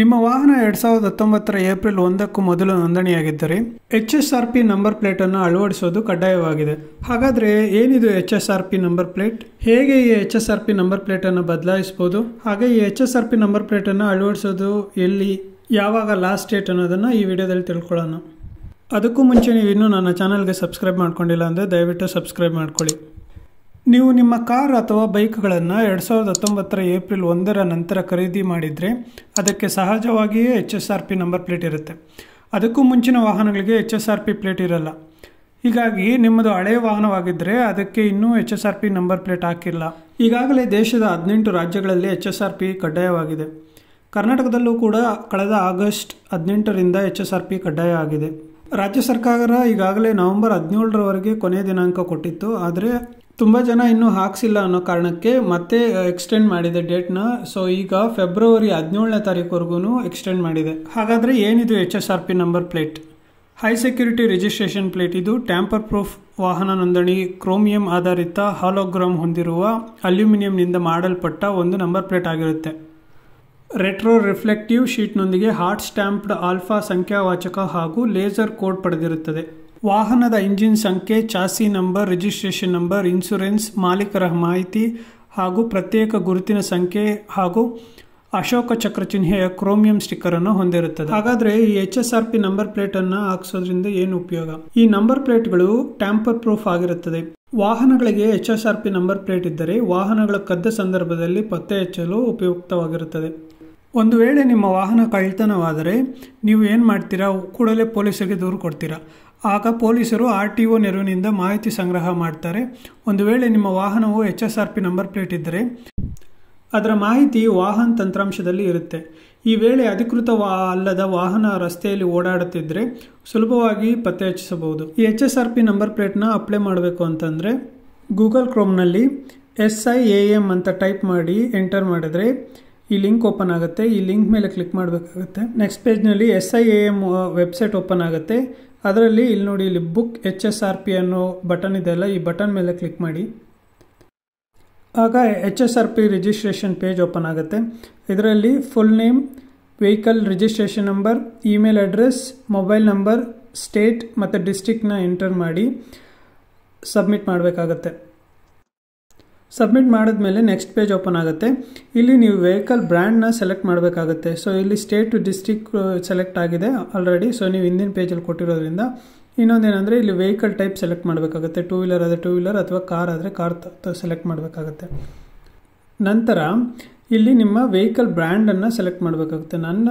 ನಿಮ್ಮ ವಾಹನ ಎರಡ್ ಸಾವಿರದ ಹತ್ತೊಂಬತ್ತರ ಏಪ್ರಿಲ್ ಒಂದಕ್ಕೂ ಮೊದಲು ನೋಂದಣಿಯಾಗಿದ್ದರೆ H S R P number plate ಅನ್ನು ಅಳವಡಿಸೋದು ಕಡ್ಡಾಯವಾಗಿದೆ ಹಾಗಾದ್ರೆ ಏನಿದು H S R P number plate ಹೇಗೆ ಈ H S R P number plate ಅನ್ನು ಬದಲಾಯಿಸಬಹುದು ಹಾಗೆ ಈ H S R P number plate ಅನ್ನು ಅಳವಡಿಸೋದು ಎಲ್ಲಿ ಯಾವಾಗ ಲಾಸ್ಟ್ ಡೇಟ್ ಅನ್ನೋದನ್ನು ಈ ವಿಡಿಯೋದಲ್ಲಿ ತಿಳ್ಕೊಳ್ಳೋಣ ಅದಕ್ಕೂ ಮುಂಚೆ ನೀವು ಇನ್ನೂ ನನ್ನ ಚಾನಲ್ಗೆ ಸಬ್ಸ್ಕ್ರೈಬ್ ಮಾಡ್ಕೊಂಡಿಲ್ಲ ಅಂದರೆ ದಯವಿಟ್ಟು ಸಬ್ಸ್ಕ್ರೈಬ್ ಮಾಡ್ಕೊಳ್ಳಿ ನೀವು ನಿಮ್ಮ ಕಾರ್ ಅಥವಾ ಬೈಕ್ಗಳನ್ನು ಎರಡು ಸಾವಿರದ ಹತ್ತೊಂಬತ್ತರ ಏಪ್ರಿಲ್ ಒಂದರ ನಂತರ ಖರೀದಿ ಮಾಡಿದರೆ ಅದಕ್ಕೆ ಸಹಜವಾಗಿಯೇ H S R P number plate ಇರುತ್ತೆ ಅದಕ್ಕೂ ಮುಂಚಿನ ವಾಹನಗಳಿಗೆ H S R P plate ಇರಲ್ಲ ಹೀಗಾಗಿ ನಿಮ್ಮದು ಹಳೆಯ ವಾಹನವಾಗಿದ್ದರೆ ಅದಕ್ಕೆ ಇನ್ನೂ H S R P number plate ಹಾಕಿಲ್ಲ ಈಗಾಗಲೇ ದೇಶದ ಹದಿನೆಂಟು ರಾಜ್ಯಗಳಲ್ಲಿ ಎಚ್ ಎಸ್ ಆರ್ ಪಿ ಕಡ್ಡಾಯವಾಗಿದೆ ಕರ್ನಾಟಕದಲ್ಲೂ ಕೂಡ ಕಳೆದ ಆಗಸ್ಟ್ ಹದಿನೆಂಟರಿಂದ ಎಚ್ ಎಸ್ ಆರ್ ಪಿ ಕಡ್ಡಾಯ ಆಗಿದೆ ರಾಜ್ಯ ಸರ್ಕಾರ ಈಗಾಗಲೇ ನವೆಂಬರ್ ಹದಿನೇಳರವರೆಗೆ ಕೊನೆಯ ದಿನಾಂಕ ಕೊಟ್ಟಿತ್ತು ಆದರೆ ತುಂಬ ಜನ ಇನ್ನೂ ಹಾಕ್ಸಿಲ್ಲ ಅನ್ನೋ ಕಾರಣಕ್ಕೆ ಮತ್ತೆ ಎಕ್ಸ್ಟೆಂಡ್ ಮಾಡಿದೆ ಡೇಟ್ನ ಸೊ ಈಗ ಫೆಬ್ರವರಿ ಹದಿನೇಳನೇ ತಾರೀಕುವರೆಗೂ ಎಕ್ಸ್ಟೆಂಡ್ ಮಾಡಿದೆ ಹಾಗಾದರೆ ಏನಿದು H S R P number plate high security registration plate ಇದು ಟ್ಯಾಂಪರ್ ಪ್ರೂಫ್ ವಾಹನ ನೋಂದಣಿ ಕ್ರೋಮಿಯಂ ಆಧಾರಿತ ಹಾಲೋಗ್ರಾಮ್ ಹೊಂದಿರುವ ಅಲ್ಯೂಮಿನಿಯಂನಿಂದ ಮಾಡಲ್ಪಟ್ಟ ಒಂದು ನಂಬರ್ ಪ್ಲೇಟ್ ಆಗಿರುತ್ತೆ ರೆಟ್ರೋ ರಿಫ್ಲೆಕ್ಟಿವ್ ಶೀಟ್ನೊಂದಿಗೆ ಹಾಟ್ ಸ್ಟ್ಯಾಂಪ್ಡ್ ಆಲ್ಫಾ ಸಂಖ್ಯಾವಾಚಕ ಹಾಗೂ ಲೇಸರ್ ಕೋಡ್ ಪಡೆದಿರುತ್ತದೆ ವಾಹನದ ಇಂಜಿನ್ ಸಂಖ್ಯೆ chassis number registration number insurance ಮಾಲೀಕರ ಮಾಹಿತಿ ಹಾಗೂ ಪ್ರತ್ಯೇಕ ಗುರುತಿನ ಸಂಖ್ಯೆ ಹಾಗೂ ಅಶೋಕ ಚಕ್ರ ಚಿಹ್ನೆಯ ಕ್ರೋಮಿಯಂ ಸ್ಟಿಕ್ಕರ್ ಅನ್ನು ಹೊಂದಿರುತ್ತದೆ ಹಾಗಾದ್ರೆ ಈ H S R P number plate ಅನ್ನು ಹಾಕಿಸೋದ್ರಿಂದ ಏನು ಉಪಯೋಗ ಈ ನಂಬರ್ ಪ್ಲೇಟ್ಗಳು ಟ್ಯಾಂಪರ್ ಪ್ರೂಫ್ ಆಗಿರುತ್ತದೆ ವಾಹನಗಳಿಗೆ H S R P number plate ಇದ್ದರೆ ವಾಹನಗಳ ಕದ್ದ ಸಂದರ್ಭದಲ್ಲಿ ಪತ್ತೆ ಹಚ್ಚಲು ಉಪಯುಕ್ತವಾಗಿರುತ್ತದೆ ಒಂದು ವೇಳೆ ನಿಮ್ಮ ವಾಹನ ಕಳ್ಳತನವಾದರೆ ನೀವು ಏನು ಮಾಡ್ತೀರಾ ಕೂಡಲೇ ಪೊಲೀಸರಿಗೆ ದೂರು ಕೊಡ್ತೀರಾ ಆಗ ಪೊಲೀಸರು ಆರ್ ಟಿ ಒ ನೆರವಿನಿಂದ ಮಾಹಿತಿ ಸಂಗ್ರಹ ಮಾಡ್ತಾರೆ ಒಂದು ವೇಳೆ ನಿಮ್ಮ ವಾಹನವು H S R P number plate ಇದ್ದರೆ ಅದರ ಮಾಹಿತಿ ವಾಹನ ತಂತ್ರಾಂಶದಲ್ಲಿ ಇರುತ್ತೆ ಈ ವೇಳೆ ಅಧಿಕೃತ ವಾ ಅಲ್ಲದ ವಾಹನ ರಸ್ತೆಯಲ್ಲಿ ಓಡಾಡುತ್ತಿದ್ದರೆ ಸುಲಭವಾಗಿ ಪತ್ತೆ ಹಚ್ಚಿಸಬಹುದು ಈ H S R P number ಪ್ಲೇಟ್ನ ಅಪ್ಲೈ ಮಾಡಬೇಕು ಅಂತಂದರೆ ಗೂಗಲ್ ಕ್ರೋಮ್ನಲ್ಲಿ ಎಸ್ ಐ ಎ ಎಮ್ ಅಂತ ಟೈಪ್ ಮಾಡಿ ಎಂಟರ್ ಮಾಡಿದರೆ ಈ ಲಿಂಕ್ ಓಪನ್ ಆಗುತ್ತೆ ಈ ಲಿಂಕ್ ಮೇಲೆ ಕ್ಲಿಕ್ ಮಾಡಬೇಕಾಗುತ್ತೆ ನೆಕ್ಸ್ಟ್ ಪೇಜ್ನಲ್ಲಿ S I A M website open ಆಗುತ್ತೆ ಅದರಲ್ಲಿ ಇಲ್ಲಿ ನೋಡಿ ಇಲ್ಲಿ book H S R P ಅನ್ನೋ ಬಟನ್ ಇದೆಯಲ್ಲ ಈ ಬಟನ್ ಮೇಲೆ ಕ್ಲಿಕ್ ಮಾಡಿ ಆಗ H S R P registration page open ಆಗುತ್ತೆ ಇದರಲ್ಲಿ full name vehicle registration number email address mobile number state ಮತ್ತು ಡಿಸ್ಟಿಕ್ನ ಎಂಟರ್ ಮಾಡಿ ಸಬ್ಮಿಟ್ ಮಾಡಬೇಕಾಗತ್ತೆ ಸಬ್ಮಿಟ್ ಮಾಡಿದ್ಮೇಲೆ ನೆಕ್ಸ್ಟ್ ಪೇಜ್ ಓಪನ್ ಆಗುತ್ತೆ ಇಲ್ಲಿ ನೀವು ವೆಹಿಕಲ್ ಬ್ರ್ಯಾಂಡ್ನ ಸೆಲೆಕ್ಟ್ ಮಾಡಬೇಕಾಗುತ್ತೆ ಸೊ ಇಲ್ಲಿ ಸ್ಟೇಟ್ ಟು ಡಿಸ್ಟಿಕ್ ಸೆಲೆಕ್ಟ್ ಆಗಿದೆ ಆಲ್ರೆಡಿ ಸೊ ನೀವು ಹಿಂದಿನ ಪೇಜಲ್ಲಿ ಕೊಟ್ಟಿರೋದ್ರಿಂದ ಇನ್ನೊಂದೇನೆಂದರೆ ಇಲ್ಲಿ ವೆಹಿಕಲ್ ಟೈಪ್ ಸೆಲೆಕ್ಟ್ ಮಾಡಬೇಕಾಗುತ್ತೆ ಟೂ ವೀಲರ್ ಆದರೆ ಟೂ ವೀಲರ್ ಅಥವಾ ಕಾರ್ ಆದರೆ ಕಾರ್ ಸೆಲೆಕ್ಟ್ ಮಾಡಬೇಕಾಗುತ್ತೆ ನಂತರ ಇಲ್ಲಿ ನಿಮ್ಮ ವೆಹಿಕಲ್ ಬ್ರ್ಯಾಂಡನ್ನು ಸೆಲೆಕ್ಟ್ ಮಾಡಬೇಕಾಗುತ್ತೆ ನನ್ನ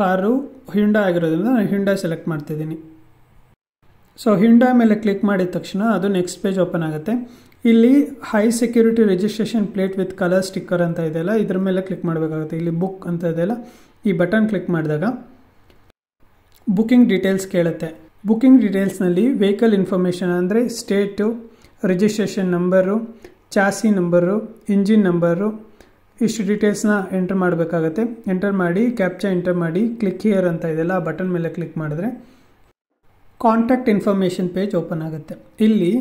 ಕಾರು ಹಿಂಡ ಆಗಿರೋದ್ರಿಂದ ನಾನು ಹಿಂಡ ಸೆಲೆಕ್ಟ್ ಮಾಡ್ತಿದ್ದೀನಿ ಸೊ ಹಿಂಡ ಮೇಲೆ ಕ್ಲಿಕ್ ಮಾಡಿದ ತಕ್ಷಣ ಅದು ನೆಕ್ಸ್ಟ್ ಪೇಜ್ ಓಪನ್ ಆಗುತ್ತೆ ಇಲ್ಲಿ high security registration plate with colour sticker ಅಂತ ಇದೆಯಲ್ಲ ಇದ್ರ ಮೇಲೆ ಕ್ಲಿಕ್ ಮಾಡಬೇಕಾಗುತ್ತೆ ಇಲ್ಲಿ ಬುಕ್ ಅಂತ ಇದೆಯಲ್ಲ ಈ ಬಟನ್ ಕ್ಲಿಕ್ ಮಾಡಿದಾಗ ಬುಕಿಂಗ್ ಡೀಟೇಲ್ಸ್ ಕೇಳುತ್ತೆ ಬುಕ್ಕಿಂಗ್ ಡೀಟೇಲ್ಸ್ನಲ್ಲಿ ವೆಹಿಕಲ್ ಇನ್ಫಾರ್ಮೇಷನ್ ಅಂದರೆ state registration number chassis number engine number ಇಷ್ಟು ಡೀಟೇಲ್ಸ್ನ ಎಂಟರ್ ಮಾಡಬೇಕಾಗತ್ತೆ ಎಂಟರ್ ಮಾಡಿ ಕ್ಯಾಪ್ಚಾ ಎಂಟರ್ ಮಾಡಿ ಕ್ಲಿಕ್ ಹಿಯರ್ ಅಂತ ಇದೆಯಲ್ಲ ಆ ಬಟನ್ ಮೇಲೆ ಕ್ಲಿಕ್ ಮಾಡಿದ್ರೆ ಕಾಂಟ್ಯಾಕ್ಟ್ ಇನ್ಫಾರ್ಮೇಷನ್ ಪೇಜ್ ಓಪನ್ ಆಗುತ್ತೆ ಇಲ್ಲಿ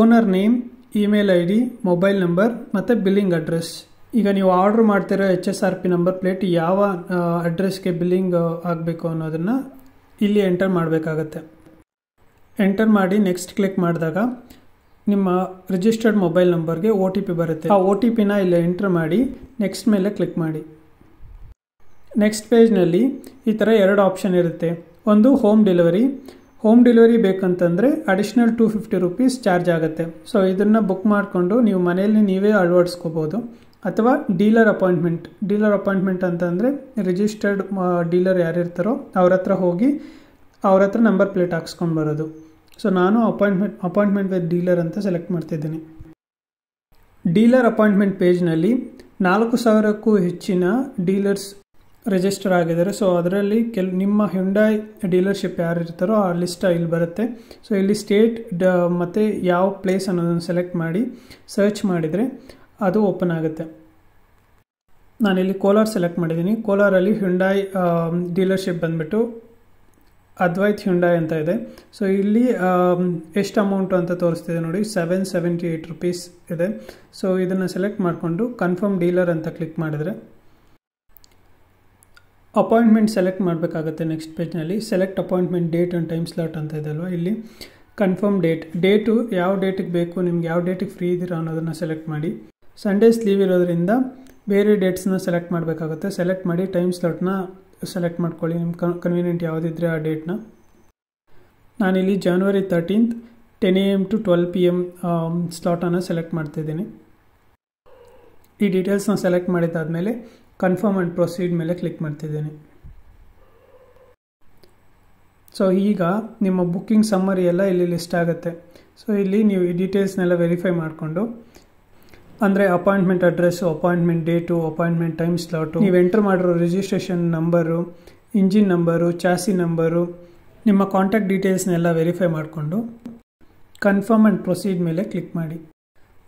owner name email I D mobile number ಮತ್ತು ಬಿಲ್ಲಿಂಗ್ ಅಡ್ರೆಸ್ ಈಗ ನೀವು ಆರ್ಡರ್ ಮಾಡ್ತಿರೋ H S R P number plate ಯಾವ ಅಡ್ರೆಸ್ಗೆ ಬಿಲ್ಲಿಂಗ್ ಆಗಬೇಕು ಅನ್ನೋದನ್ನು ಇಲ್ಲಿ ಎಂಟರ್ ಮಾಡಬೇಕಾಗತ್ತೆ ಎಂಟರ್ ಮಾಡಿ ನೆಕ್ಸ್ಟ್ ಕ್ಲಿಕ್ ಮಾಡಿದಾಗ ನಿಮ್ಮ ರಿಜಿಸ್ಟರ್ಡ್ ಮೊಬೈಲ್ ನಂಬರ್ಗೆ ಒ ಟಿ ಪಿ ಬರುತ್ತೆ ಆ ಒ ಟಿ ಪಿನ ಇಲ್ಲಿ ಎಂಟರ್ ಮಾಡಿ ನೆಕ್ಸ್ಟ್ ಮೇಲೆ ಕ್ಲಿಕ್ ಮಾಡಿ ನೆಕ್ಸ್ಟ್ ಪೇಜ್ನಲ್ಲಿ ಈ ಥರ ಎರಡು ಆಪ್ಷನ್ ಇರುತ್ತೆ ಒಂದು ಹೋಮ್ ಡೆಲಿವರಿ ಹೋಮ್ ಡೆಲಿವರಿ ಬೇಕಂತಂದರೆ additional two fifty rupees charge ಆಗುತ್ತೆ ಸೊ ಇದನ್ನು ಬುಕ್ ಮಾಡಿಕೊಂಡು ನೀವು ಮನೆಯಲ್ಲಿ ನೀವೇ ಅಳವಡಿಸ್ಕೋಬೋದು ಅಥವಾ ಡೀಲರ್ ಅಪಾಯಿಂಟ್ಮೆಂಟ್ ಡೀಲರ್ ಅಪಾಯಿಂಟ್ಮೆಂಟ್ ಅಂತಂದರೆ ರಿಜಿಸ್ಟರ್ಡ್ ಡೀಲರ್ ಯಾರಿರ್ತಾರೋ ಅವ್ರ ಹತ್ರ ಹೋಗಿ ಅವ್ರ ಹತ್ರ ನಂಬರ್ ಪ್ಲೇಟ್ ಹಾಕ್ಸ್ಕೊಂಡು ಬರೋದು ಸೊ ನಾನು ಅಪಾಯಿಂಟ್ಮೆಂಟ್ ಅಪಾಯಿಂಟ್ಮೆಂಟ್ ವಿತ್ ಡೀಲರ್ ಅಂತ ಸೆಲೆಕ್ಟ್ ಮಾಡ್ತಿದ್ದೀನಿ ಡೀಲರ್ ಅಪಾಯಿಂಟ್ಮೆಂಟ್ ಪೇಜ್ನಲ್ಲಿ ನಾಲ್ಕು ಸಾವಿರಕ್ಕೂ ಹೆಚ್ಚಿನ ಡೀಲರ್ಸ್ ರಿಜಿಸ್ಟರ್ ಆಗಿದ್ದಾರೆ ಸೊ ಅದರಲ್ಲಿ ಕೆಲ್ ನಿಮ್ಮ ಹ್ಯುಂಡಾಯ್ ಡೀಲರ್ಶಿಪ್ ಯಾರು ಇರ್ತಾರೋ ಆ ಲಿಸ್ಟ್ ಇಲ್ಲಿ ಬರುತ್ತೆ ಸೊ ಇಲ್ಲಿ ಸ್ಟೇಟ್ ಡ ಮತ್ತು ಯಾವ ಪ್ಲೇಸ್ ಅನ್ನೋದನ್ನು ಸೆಲೆಕ್ಟ್ ಮಾಡಿ ಸರ್ಚ್ ಮಾಡಿದರೆ ಅದು ಓಪನ್ ಆಗುತ್ತೆ ನಾನಿಲ್ಲಿ ಕೋಲಾರ ಸೆಲೆಕ್ಟ್ ಮಾಡಿದ್ದೀನಿ ಕೋಲಾರಲ್ಲಿ ಹ್ಯುಂಡಾಯ್ ಡೀಲರ್ಶಿಪ್ ಬಂದುಬಿಟ್ಟು ಅದ್ವೈತ್ ಹ್ಯುಂಡಾಯ್ ಅಂತ ಇದೆ ಸೊ ಇಲ್ಲಿ ಎಷ್ಟು ಅಮೌಂಟು ಅಂತ ತೋರಿಸ್ತಿದೆ ನೋಡಿ ಸೆವೆನ್ ಸೆವೆಂಟಿ ಏಯ್ಟ್ ರುಪೀಸ್ ಇದೆ ಸೊ ಇದನ್ನು ಸೆಲೆಕ್ಟ್ ಮಾಡಿಕೊಂಡು ಕನ್ಫರ್ಮ್ ಡೀಲರ್ ಅಂತ ಕ್ಲಿಕ್ ಮಾಡಿದರೆ ಅಪಾಯಿಂಟ್ಮೆಂಟ್ ಸೆಲೆಕ್ಟ್ ಮಾಡಬೇಕಾಗತ್ತೆ ನೆಕ್ಸ್ಟ್ ಪೇಜ್ನಲ್ಲಿ select appointment date and time slot ಅಂತ ಇದೆ ಅಲ್ವಾ ಇಲ್ಲಿ ಕನ್ಫರ್ಮ್ ಡೇಟ್ ಡೇಟು ಯಾವ ಡೇಟಿಗೆ ಬೇಕು ನಿಮ್ಗೆ ಯಾವ ಡೇಟಿಗೆ ಫ್ರೀ ಇದ್ದೀರಾ ಅನ್ನೋದನ್ನು ಸೆಲೆಕ್ಟ್ ಮಾಡಿ ಸಂಡೇಸ್ ಲೀವ್ ಇರೋದ್ರಿಂದ ಬೇರೆ ಡೇಟ್ಸ್ನ ಸೆಲೆಕ್ಟ್ ಮಾಡಬೇಕಾಗುತ್ತೆ ಸೆಲೆಕ್ಟ್ ಮಾಡಿ ಟೈಮ್ ಸ್ಲಾಟ್ನ ಸೆಲೆಕ್ಟ್ ಮಾಡ್ಕೊಳ್ಳಿ ನಿಮ್ಮ ಕನ್ ಕನ್ವೀನಿಯೆಂಟ್ ಯಾವುದಿದ್ರೆ ಆ ಡೇಟ್ನ ನಾನಿಲ್ಲಿ January thirteenth ten A M to twelve P M ಸ್ಲಾಟನ್ನು ಸೆಲೆಕ್ಟ್ ಮಾಡ್ತಿದ್ದೀನಿ ಈ ಡೀಟೇಲ್ಸ್ನ ಸೆಲೆಕ್ಟ್ ಮಾಡಿದ್ದಾದಮೇಲೆ ಕನ್ಫರ್ಮ್ ಆ್ಯಂಡ್ ಪ್ರೊಸೀಡ್ ಮೇಲೆ ಕ್ಲಿಕ್ ಮಾಡ್ತಿದ್ದೇನೆ ಸೊ ಈಗ ನಿಮ್ಮ ಬುಕ್ಕಿಂಗ್ ಸಮ್ಮರಿ ಎಲ್ಲ ಇಲ್ಲಿ ಲಿಸ್ಟ್ ಆಗುತ್ತೆ ಸೊ ಇಲ್ಲಿ ನೀವು ಈ ಡೀಟೇಲ್ಸ್ನೆಲ್ಲ ವೆರಿಫೈ ಮಾಡಿಕೊಂಡು ಅಂದರೆ appointment address appointment date appointment time slot ನೀವು ಎಂಟರ್ ಮಾಡಿರೋ registration number engine number chassis number ನಿಮ್ಮ ಕಾಂಟ್ಯಾಕ್ಟ್ ಡೀಟೇಲ್ಸ್ನೆಲ್ಲ ವೆರಿಫೈ ಮಾಡಿಕೊಂಡು ಕನ್ಫರ್ಮ್ ಆ್ಯಂಡ್ ಪ್ರೊಸೀಡ್ ಮೇಲೆ ಕ್ಲಿಕ್ ಮಾಡಿ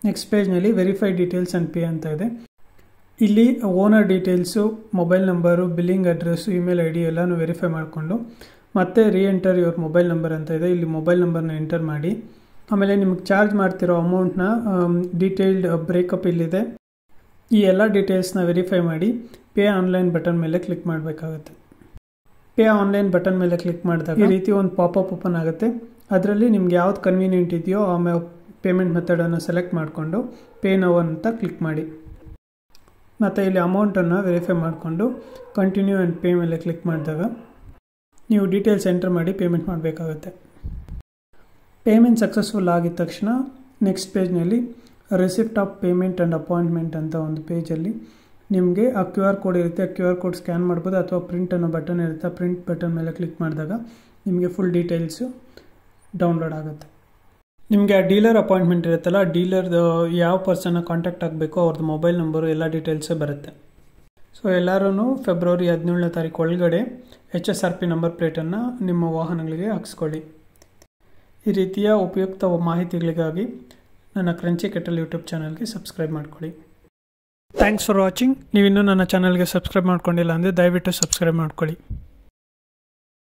ನೆಕ್ಸ್ಟ್ ಪೇಜ್ನಲ್ಲಿ ವೆರಿಫೈ ಡೀಟೇಲ್ಸ್ ಆ್ಯಂಡ್ ಪೇ ಅಂತ ಇದೆ ಇಲ್ಲಿ owner details mobile number billing address email I D ಎಲ್ಲನೂ ವೆರಿಫೈ ಮಾಡಿಕೊಂಡು ಮತ್ತೆ ರೀ ಎಂಟರ್ ಯುವರ್ ಮೊಬೈಲ್ ನಂಬರ್ ಅಂತ ಇದೆ ಇಲ್ಲಿ ಮೊಬೈಲ್ ನಂಬರ್ನ ಎಂಟರ್ ಮಾಡಿ ಆಮೇಲೆ ನಿಮಗೆ ಚಾರ್ಜ್ ಮಾಡ್ತಿರೋ ಅಮೌಂಟ್ನ ಡೀಟೇಲ್ಡ್ ಬ್ರೇಕಪ್ ಇಲ್ಲಿದೆ ಈ ಎಲ್ಲ ಡೀಟೇಲ್ಸ್ನ ವೆರಿಫೈ ಮಾಡಿ ಪೇ ಆನ್ಲೈನ್ ಬಟನ್ ಮೇಲೆ ಕ್ಲಿಕ್ ಮಾಡಬೇಕಾಗುತ್ತೆ ಪೇ ಆನ್ಲೈನ್ ಬಟನ್ ಮೇಲೆ ಕ್ಲಿಕ್ ಮಾಡಿದಾಗ ಈ ರೀತಿ ಒಂದು ಪಾಪಪ್ ಓಪನ್ ಆಗುತ್ತೆ ಅದರಲ್ಲಿ ನಿಮ್ಗೆ ಯಾವ್ದು ಕನ್ವೀನಿಯೆಂಟ್ ಇದೆಯೋ ಆಮೇಲೆ ಪೇಮೆಂಟ್ ಮೆಥಡನ್ನು ಸೆಲೆಕ್ಟ್ ಮಾಡಿಕೊಂಡು ಪೇ ನೋ ಅಂತ ಕ್ಲಿಕ್ ಮಾಡಿ ಮತ್ತು ಇಲ್ಲಿ ಅಮೌಂಟನ್ನು ವೆರಿಫೈ ಮಾಡಿಕೊಂಡು ಕಂಟಿನ್ಯೂ ಆ್ಯಂಡ್ ಪೇ ಮೇಲೆ ಕ್ಲಿಕ್ ಮಾಡಿದಾಗ ನೀವು ಡೀಟೇಲ್ಸ್ ಎಂಟರ್ ಮಾಡಿ ಪೇಮೆಂಟ್ ಮಾಡಬೇಕಾಗುತ್ತೆ ಪೇಮೆಂಟ್ ಸಕ್ಸಸ್ಫುಲ್ ಆಗಿದ ತಕ್ಷಣ ನೆಕ್ಸ್ಟ್ ಪೇಜ್ನಲ್ಲಿ receipt of payment and appointment ಅಂತ ಒಂದು ಪೇಜಲ್ಲಿ ನಿಮಗೆ ಆ ಕ್ಯೂ ಆರ್ ಕೋಡ್ ಇರುತ್ತೆ ಆ ಕ್ಯೂ ಆರ್ ಕೋಡ್ ಸ್ಕ್ಯಾನ್ ಮಾಡ್ಬೋದು ಅಥವಾ ಪ್ರಿಂಟ್ ಅನ್ನೋ ಬಟನ್ ಇರುತ್ತೆ ಪ್ರಿಂಟ್ ಬಟನ್ ಮೇಲೆ ಕ್ಲಿಕ್ ಮಾಡಿದಾಗ ನಿಮಗೆ ಫುಲ್ ಡೀಟೇಲ್ಸು ಡೌನ್ಲೋಡ್ ಆಗುತ್ತೆ ನಿಮಗೆ ಆ ಡೀಲರ್ ಅಪಾಯಿಂಟ್ಮೆಂಟ್ ಇರುತ್ತಲ್ಲ ಡೀಲರ್ದು ಯಾವ ಪರ್ಸನ್ನ ಕಾಂಟ್ಯಾಕ್ಟ್ ಆಗಬೇಕು ಅವ್ರದ್ದು ಮೊಬೈಲ್ ನಂಬರು ಎಲ್ಲ ಡೀಟೇಲ್ಸೇ ಬರುತ್ತೆ ಸೊ ಎಲ್ಲರೂ ಫೆಬ್ರವರಿ ಹದಿನೇಳನೇ ತಾರೀಕು ಒಳಗಡೆ H S R P number ಪ್ಲೇಟನ್ನು ನಿಮ್ಮ ವಾಹನಗಳಿಗೆ ಹಾಕ್ಸ್ಕೊಳ್ಳಿ ಈ ರೀತಿಯ ಉಪಯುಕ್ತ ಮಾಹಿತಿಗಳಿಗಾಗಿ ನನ್ನ ಕ್ರಂಚಿ ಕೆಟಲ್ ಯೂಟ್ಯೂಬ್ ಚಾನಲ್ಗೆ ಸಬ್ಸ್ಕ್ರೈಬ್ ಮಾಡ್ಕೊಳ್ಳಿ ಥ್ಯಾಂಕ್ಸ್ ಫಾರ್ ವಾಚಿಂಗ್ ನೀವು ನನ್ನ ಚಾನಲ್ಗೆ ಸಬ್ಸ್ಕ್ರೈಬ್ ಮಾಡ್ಕೊಂಡಿಲ್ಲ ಅಂದರೆ ದಯವಿಟ್ಟು ಸಬ್ಸ್ಕ್ರೈಬ್ ಮಾಡ್ಕೊಳ್ಳಿ